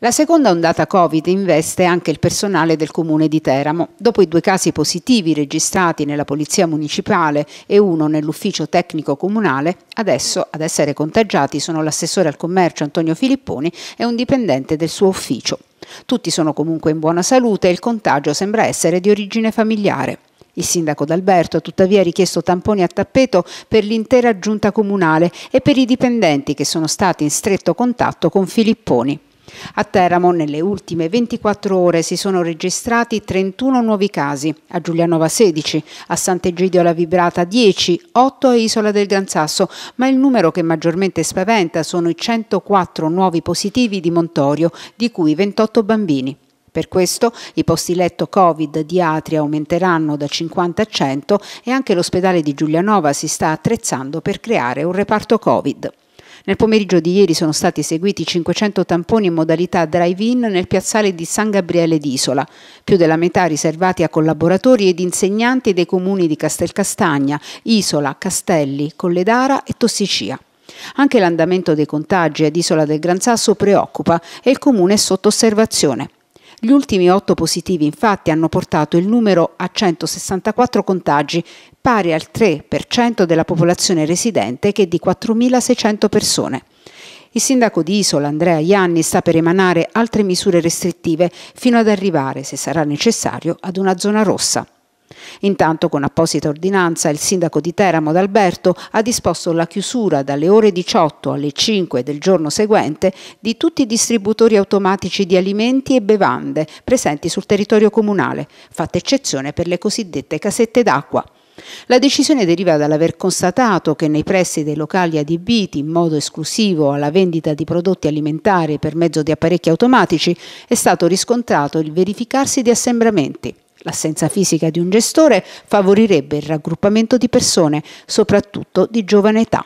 La seconda ondata Covid investe anche il personale del comune di Teramo. Dopo i due casi positivi registrati nella polizia municipale e uno nell'ufficio tecnico comunale, adesso ad essere contagiati sono l'assessore al commercio Antonio Filipponi e un dipendente del suo ufficio. Tutti sono comunque in buona salute e il contagio sembra essere di origine familiare. Il sindaco d'Alberto ha tuttavia richiesto tamponi a tappeto per l'intera giunta comunale e per i dipendenti che sono stati in stretto contatto con Filipponi. A Teramo nelle ultime 24 ore si sono registrati 31 nuovi casi, a Giulianova 16, a Sant'Egidio alla Vibrata 10, 8 a Isola del Gran Sasso, ma il numero che maggiormente spaventa sono i 104 nuovi positivi di Montorio, di cui 28 bambini. Per questo i posti letto Covid di Atria aumenteranno da 50 a 100 e anche l'ospedale di Giulianova si sta attrezzando per creare un reparto Covid. Nel pomeriggio di ieri sono stati eseguiti 500 tamponi in modalità drive-in nel piazzale di San Gabriele d'Isola, più della metà riservati a collaboratori ed insegnanti dei comuni di Castelcastagna, Isola, Castelli, Colledara e Tossicia. Anche l'andamento dei contagi ad Isola del Gran Sasso preoccupa e il comune è sotto osservazione. Gli ultimi 8 positivi infatti hanno portato il numero a 164 contagi, pari al 3% della popolazione residente che è di 4.600 persone. Il sindaco di Isola, Andrea Ianni, sta per emanare altre misure restrittive fino ad arrivare, se sarà necessario, ad una zona rossa. Intanto con apposita ordinanza il sindaco di Teramo d'Alberto ha disposto la chiusura dalle ore 18 alle 5 del giorno seguente di tutti i distributori automatici di alimenti e bevande presenti sul territorio comunale, fatta eccezione per le cosiddette casette d'acqua. La decisione deriva dall'aver constatato che nei pressi dei locali adibiti in modo esclusivo alla vendita di prodotti alimentari per mezzo di apparecchi automatici è stato riscontrato il verificarsi di assembramenti. L'assenza fisica di un gestore favorirebbe il raggruppamento di persone, soprattutto di giovane età.